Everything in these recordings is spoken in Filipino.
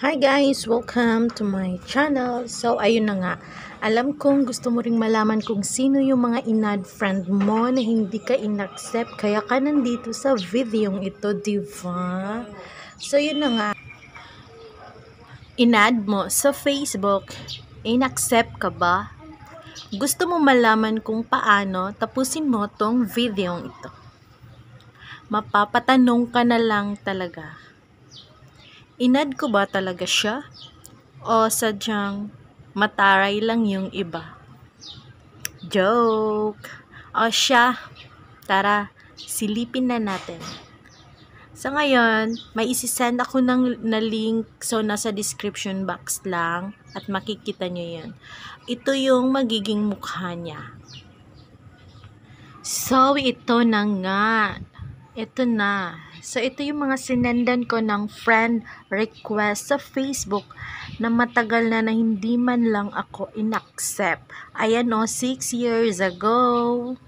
Hi guys! Welcome to my channel. So, ayun na nga. Alam kong gusto mo ring malaman kung sino yung mga inad friend mo na hindi ka inaccept kaya ka nandito sa videong ito, di So, yun na nga. Inad mo sa Facebook, inaccept ka ba? Gusto mo malaman kung paano tapusin mo tong videong ito. Mapapatanong ka na lang talaga Inad ko ba talaga siya? O sadyang mataray lang yung iba? Joke! O siya, tara, silipin na natin. Sa so, ngayon, may isisend ako ng, na link. So, nasa description box lang at makikita nyo yun. Ito yung magiging mukha niya. So, ito na nga. Ito na. So, ito yung mga sinendan ko ng friend request sa Facebook na matagal na na hindi man lang ako inaccept. Ayan o, 6 years ago,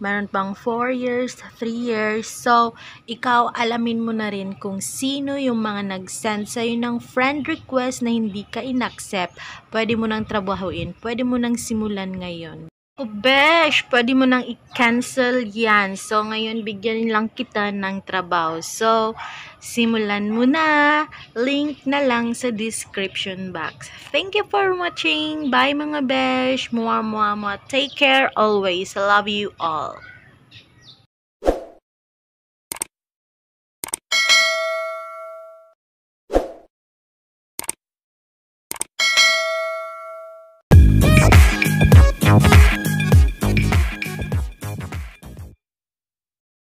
meron pang 4 years, 3 years. So, ikaw alamin mo na rin kung sino yung mga nag-send sa'yo ng friend request na hindi ka inaccept. Pwede mo nang trabahuin, pwede mo nang simulan ngayon. Oh, besh, pwede mo nang i-cancel yan. So, ngayon, bigyan lang kita ng trabaho. So, simulan mo na. Link na lang sa description box. Thank you for watching. Bye, mga besh. Mua, mua, mua. Take care always. Love you all.